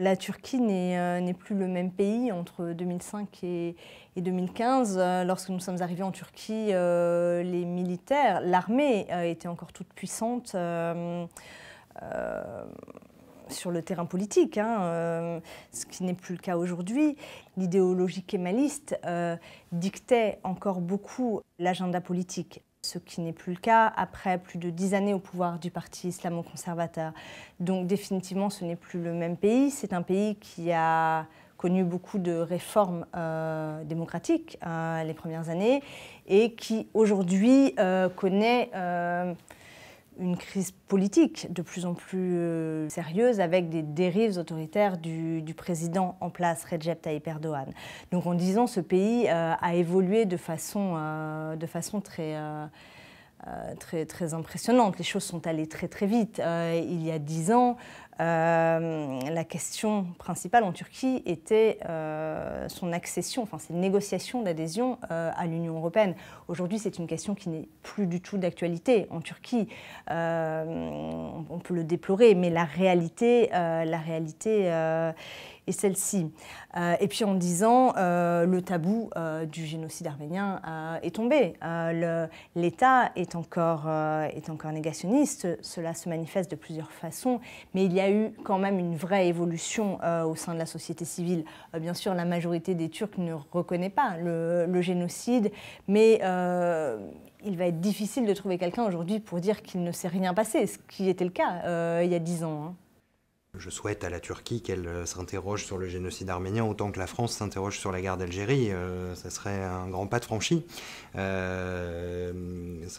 La Turquie euh, n'est plus le même pays entre 2005 et, 2015. Euh, lorsque nous sommes arrivés en Turquie, euh, les militaires, l'armée était encore toute puissante sur le terrain politique, hein, ce qui n'est plus le cas aujourd'hui. L'idéologie kémaliste dictait encore beaucoup l'agenda politique ce qui n'est plus le cas après plus de dix années au pouvoir du parti islamo-conservateur. Donc définitivement, ce n'est plus le même pays. C'est un pays qui a connu beaucoup de réformes euh, démocratiques euh, les premières années et qui aujourd'hui euh, connaît une crise politique de plus en plus euh, sérieuse avec des dérives autoritaires du, président en place, Recep Tayyip Erdogan. Donc en ans, ce pays euh, a évolué de façon, euh, de façon très... très, impressionnante. Les choses sont allées très très vite. il y a dix ans, euh, la question principale en Turquie était euh, son accession, enfin ses négociations d'adhésion euh, à l'Union européenne. Aujourd'hui, c'est une question qui n'est plus du tout d'actualité en Turquie. on peut le déplorer, mais la réalité, la réalité est celle-ci. et puis en disant, le tabou du génocide arménien est tombé. L'État est encore, est encore négationniste. Cela se manifeste de plusieurs façons, mais il y a a eu quand même une vraie évolution euh, au sein de la société civile. Euh, bien sûr, la majorité des Turcs ne reconnaît pas le, génocide, mais euh, il va être difficile de trouver quelqu'un aujourd'hui pour dire qu'il ne s'est rien passé, ce qui était le cas il y a dix ans. Hein. Je souhaite à la Turquie qu'elle s'interroge sur le génocide arménien autant que la France s'interroge sur la guerre d'Algérie. ça serait un grand pas de franchi. ça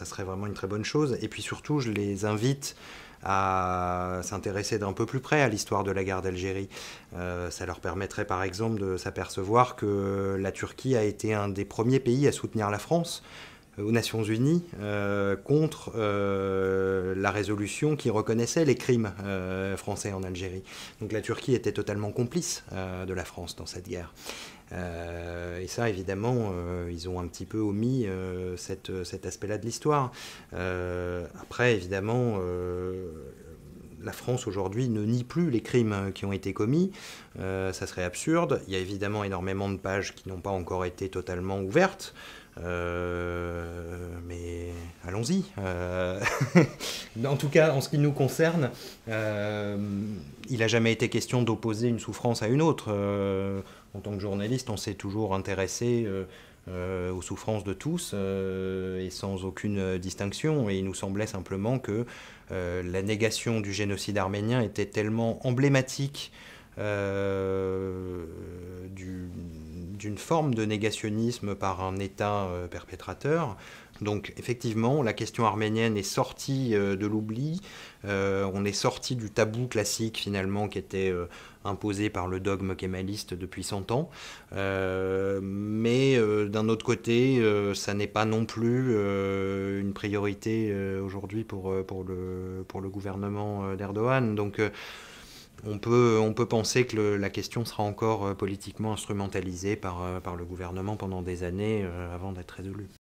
serait vraiment une très bonne chose. Et puis surtout, je les invite à s'intéresser d'un peu plus près à l'histoire de la guerre d'Algérie. Euh, ça leur permettrait par exemple de s'apercevoir que la Turquie a été un des premiers pays à soutenir la France euh, aux Nations Unies euh, contre la résolution qui reconnaissait les crimes français en Algérie. Donc la Turquie était totalement complice de la France dans cette guerre. Euh, et ça, évidemment, euh, ils ont un petit peu omis euh, cet aspect-là de l'histoire. après, évidemment, la France aujourd'hui ne nie plus les crimes qui ont été commis. ça serait absurde. Il y a évidemment énormément de pages qui n'ont pas encore été totalement ouvertes. mais allons-y. Euh. en tout cas, en ce qui nous concerne, euh, il n'a jamais été question d'opposer une souffrance à une autre. Euh, en tant que journaliste, on s'est toujours intéressé aux souffrances de tous et sans aucune distinction. Et il nous semblait simplement que la négation du génocide arménien était tellement emblématique d'une forme de négationnisme par un État perpétrateur donc effectivement, la question arménienne est sortie euh, de l'oubli, euh, on est sorti du tabou classique finalement qui était euh, imposé par le dogme kémaliste depuis 100 ans. mais d'un autre côté, ça n'est pas non plus une priorité aujourd'hui pour, le, gouvernement d'Erdogan. Donc on peut, penser que la question sera encore politiquement instrumentalisée par, par le gouvernement pendant des années avant d'être résolue.